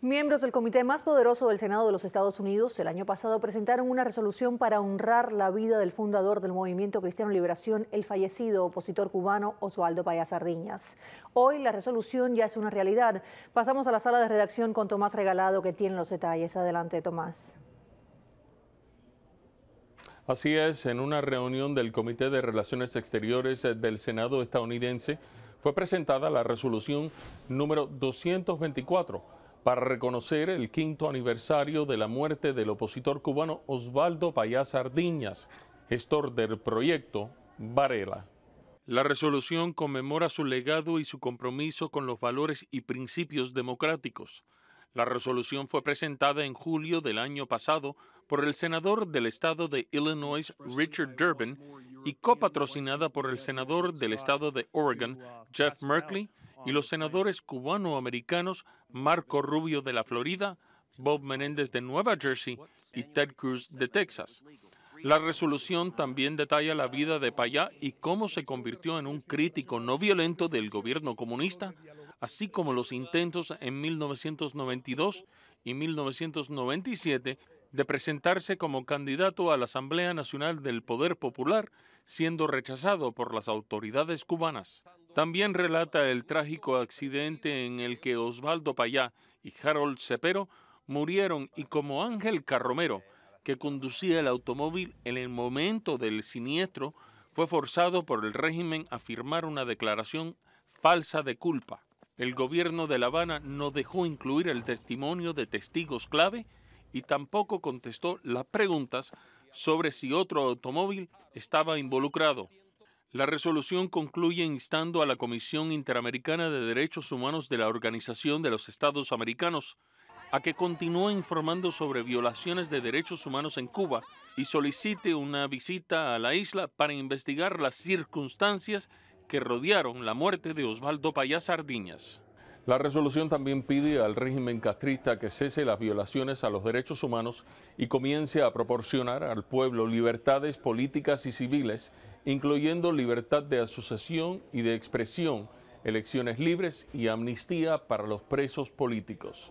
Miembros del comité más poderoso del Senado de los Estados Unidos el año pasado presentaron una resolución para honrar la vida del fundador del movimiento Cristiano Liberación, el fallecido opositor cubano Oswaldo Payá Sardiñas. Hoy la resolución ya es una realidad. Pasamos a la sala de redacción con Tomás Regalado que tiene los detalles. Adelante, Tomás. Así es, en una reunión del Comité de Relaciones Exteriores del Senado estadounidense fue presentada la resolución número 224 para reconocer el quinto aniversario de la muerte del opositor cubano Osvaldo Payas Ardiñas, gestor del proyecto Varela. La resolución conmemora su legado y su compromiso con los valores y principios democráticos. La resolución fue presentada en julio del año pasado por el senador del estado de Illinois, Richard Durbin, y copatrocinada por el senador del estado de Oregon, Jeff Merkley, y los senadores cubanoamericanos Marco Rubio de la Florida, Bob Menéndez de Nueva Jersey y Ted Cruz de Texas. La resolución también detalla la vida de Payá y cómo se convirtió en un crítico no violento del gobierno comunista, así como los intentos en 1992 y 1997 de presentarse como candidato a la Asamblea Nacional del Poder Popular, siendo rechazado por las autoridades cubanas. También relata el trágico accidente en el que Osvaldo Payá y Harold Cepero murieron y como Ángel Carromero, que conducía el automóvil en el momento del siniestro, fue forzado por el régimen a firmar una declaración falsa de culpa. El gobierno de La Habana no dejó incluir el testimonio de testigos clave y tampoco contestó las preguntas sobre si otro automóvil estaba involucrado. La resolución concluye instando a la Comisión Interamericana de Derechos Humanos de la Organización de los Estados Americanos a que continúe informando sobre violaciones de derechos humanos en Cuba y solicite una visita a la isla para investigar las circunstancias que rodearon la muerte de Osvaldo Payá Sardiñas. La resolución también pide al régimen castrista que cese las violaciones a los derechos humanos y comience a proporcionar al pueblo libertades políticas y civiles, incluyendo libertad de asociación y de expresión, elecciones libres y amnistía para los presos políticos.